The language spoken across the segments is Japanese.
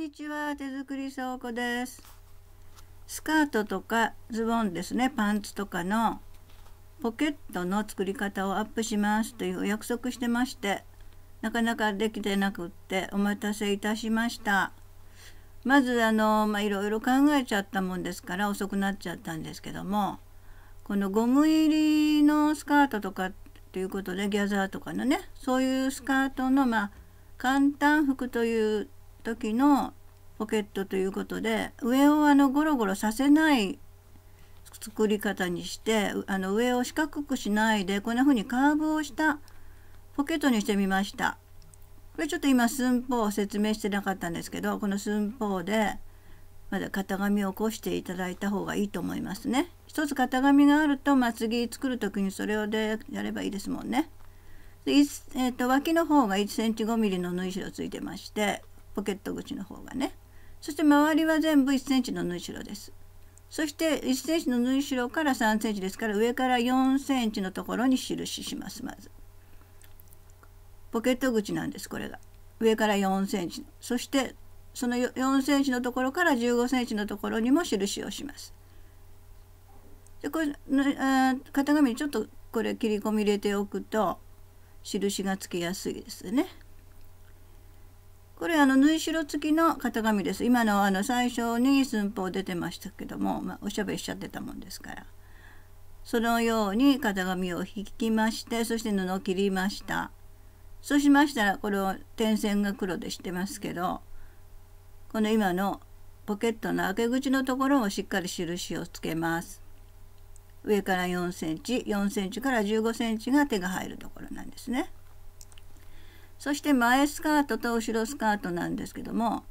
にちは手作り倉庫ですスカートとかズボンですねパンツとかのポケットの作り方をアップしますというお約束してましてなかなかできてなくってお待たせいたしましたまずあの、まいろいろ考えちゃったもんですから遅くなっちゃったんですけどもこのゴム入りのスカートとかということでギャザーとかのねそういうスカートのまあ簡単服という時のポケットということで上をあのゴロゴロさせない作り方にしてあの上を四角くしないでこんな風にカーブをしたポケットにしてみました。これちょっと今寸法を説明してなかったんですけどこの寸法でまだ型紙を起こしていただいた方がいいと思いますね。一つ型紙があると、まあ、次作る時にそれをでやればいいですもんね。でえーと脇の方が 1cm5mm の縫い代ついてましてポケット口の方がねそして周りは全部 1cm の縫い代ですそして 1cm の縫い代から 3cm ですから上から 4cm のところに印しますまずポケット口なんですこれが上から 4cm そしてその 4cm のところから 15cm のところにも印をしますでこれ型紙にちょっとこれ切り込み入れておくと印がつきやすいですね。これあの縫い代付きの型紙です今のあの最初に寸法出てましたけども、まあ、おしゃべりしちゃってたもんですからそのように型紙を引きましてそして布を切りましたそうしましたらこれを点線が黒でしてますけどこの今のポケットの開け口のところをしっかり印をつけます上から4センチ4センチから15センチが手が入るところなんですねそして前スカートと後ろスカートなんですけども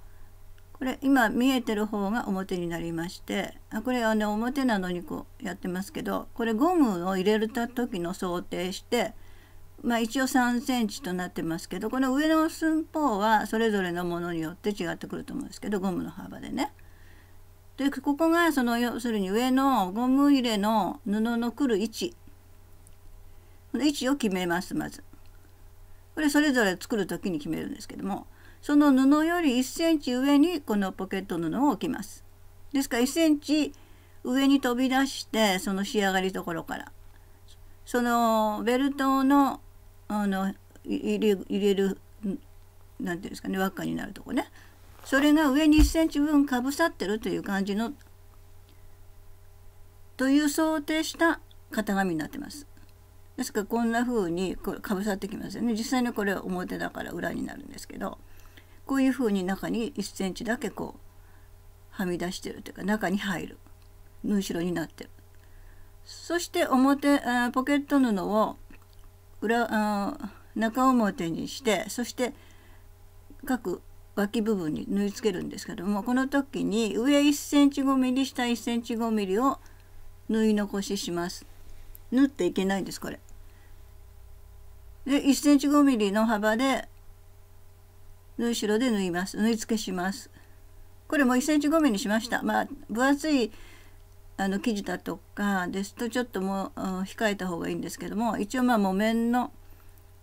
これ今見えてる方が表になりましてあこれはね表なのにこうやってますけどこれゴムを入れた時の想定してまあ一応3センチとなってますけどこの上の寸法はそれぞれのものによって違ってくると思うんですけどゴムの幅でね。でここがその要するに上のゴム入れの布のくる位置この位置を決めますまず。これそれぞれ作る時に決めるんですけどもその布より 1cm 上にこのポケット布を置きます。ですから 1cm 上に飛び出してその仕上がりところからそのベルトのあの入れ入れる何ていうんですかね輪っかになるとこねそれが上に 1cm 分かぶさってるという感じのという想定した型紙になってます。ですからこんな風にこれかぶさってきますよね実際にこれは表だから裏になるんですけどこういう風に中に 1cm だけこうはみ出してるというか中に入る縫い代になってるそして表あポケット布を裏あ中表にしてそして各脇部分に縫い付けるんですけどもこの時に上 1cm5mm 下 1cm5mm を縫い残しします縫っていけないんですこれで 1cm5mm の幅で縫い代で縫います縫い付けしますこれも 1cm5mm にしましたまあ分厚いあの生地だとかですとちょっともう控えた方がいいんですけども一応まあ木綿の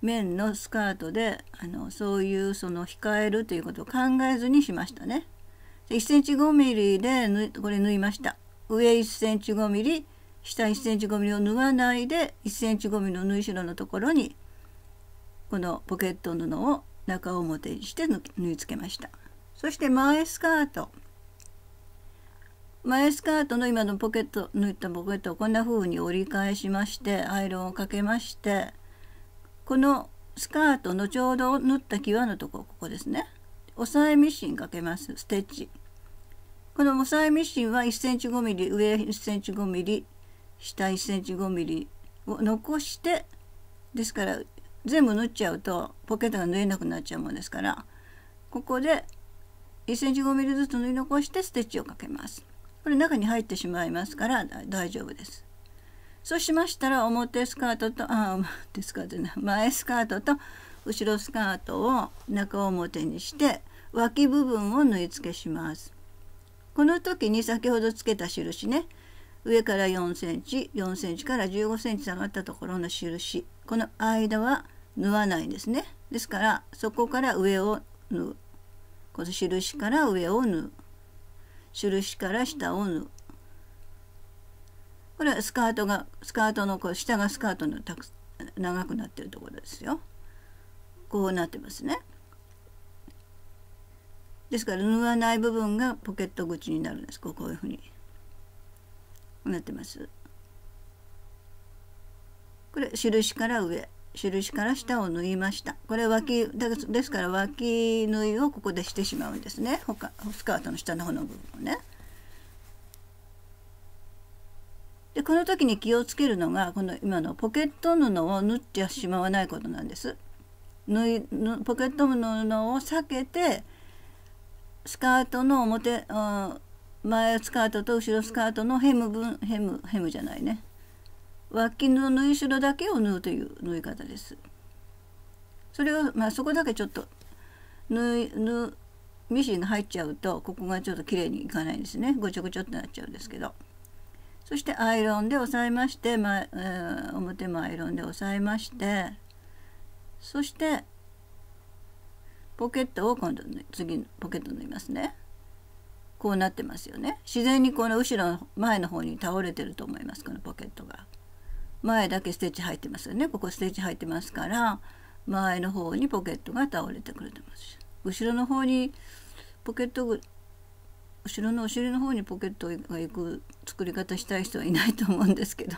綿のスカートであのそういうその控えるということを考えずにしましたね。1cm5mm でこれ縫いました。上 1cm5mm 下 1cm5mm を縫わないで 1cm5mm の縫い代のところにこのポケット布を中表にして縫い付けましたそして前スカート前スカートの今のポケット縫ったポケットをこんな風に折り返しましてアイロンをかけましてこのスカートのちょうど縫った際のところここですね押さえミシンかけますステッチこの押さえミシンは 1cm5mm 上 1cm5mm 下 1cm5mm を残してですから全部縫っちゃうとポケットが縫えなくなっちゃうもんですからここで 1cm5mm ずつ縫い残してステッチをかけますこれ中に入ってしまいますから大丈夫ですそうしましたら表スカートとあ表スカートな前スカートと後ろスカートを中表にして脇部分を縫い付けしますこの時に先ほどつけた印ね上から 4cm4cm から 15cm 下がったところの印この間は縫わないんですねですからそこから上を縫うこの印から上を縫う印から下を縫うこれはスカートがスカートのこう下がスカートのたく長くなってるところですよこうなってますねですから縫わない部分がポケット口になるんですこうこういうふうになってますこれ印から上印から下を縫いましたこれ脇ですから脇縫いをここでしてしまうんですね他スカートの下の方の部分をねでこの時に気をつけるのがこの今のポケット布を縫ってしまわないことなんです縫いポケット布を避けてスカートの表前スカートと後ろスカートのヘム分ヘムヘムじゃないね脇の縫い代だけを縫うという縫い方です。それを、まあ、そこだけちょっと縫い縫ミシンが入っちゃうとここがちょっと綺麗にいかないですねごちょごちょってなっちゃうんですけどそしてアイロンで押さえまして、まえー、表もアイロンで押さえましてそしてポケットを今度次ポケット縫いますねこうなってますよね自然にこの後ろの前の方に倒れてると思いますこのポケットが。前だけステッチ入ってますよねここステッチ入ってますから前の方にポケットが倒れてくれてます後ろの方にポケットぐ後ろのお尻の方にポケットが行く作り方したい人はいないと思うんですけど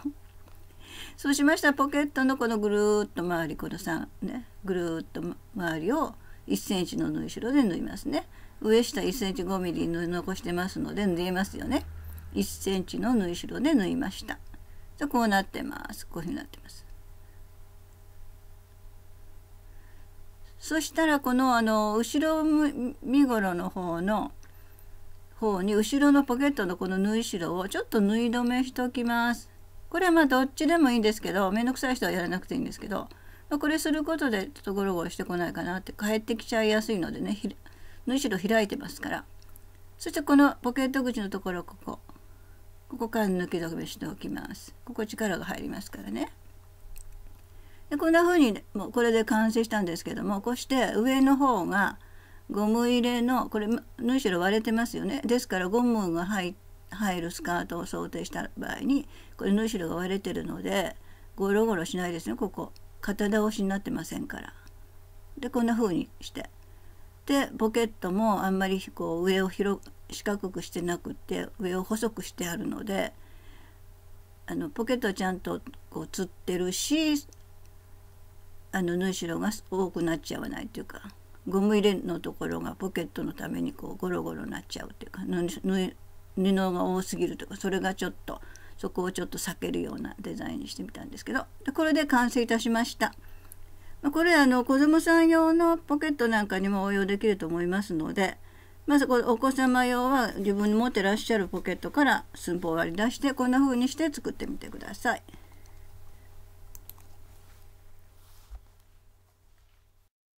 そうしましたらポケットのこのぐるっと周りこの3ねぐるっと周りを 1cm の縫い代で縫いますね上下 1cm5mm 残してますので縫えますよね 1cm の縫い代で縫いましたこうなってますこういうふうになってますそしたらこのあの後ろ身ごろの方の方に後ろのポケットのこの縫い代をちょっと縫い止めしときます。これはまあどっちでもいいんですけど面倒くさい人はやらなくていいんですけど、まあ、これすることでちょっとゴロゴロしてこないかなって帰ってきちゃいやすいのでね縫い代開いてますからそしてこのポケット口のところここここから抜け止めしておきますここ力が入りますからねでこんな風にもうこれで完成したんですけどもこうして上の方がゴム入れのこれ縫い代割れてますよねですからゴムが入るスカートを想定した場合にこれ縫い代が割れてるのでゴロゴロしないですねここ肩倒しになってませんからでこんな風にしてでポケットもあんまりこう上を広四角くしてなくて上を細くしてあるのであのポケットはちゃんとこうつってるしあの縫い代が多くなっちゃわないというかゴム入れのところがポケットのためにこうゴロゴロなっちゃうというか布が多すぎるとかそれがちょっとそこをちょっと避けるようなデザインにしてみたんですけどこれで完成いたしました。これあの子供さん用のポケットなんかにも応用できると思いますので。まずこれお子様用は自分に持ってらっしゃるポケットから寸法割り出してこんな風にして作ってみてください。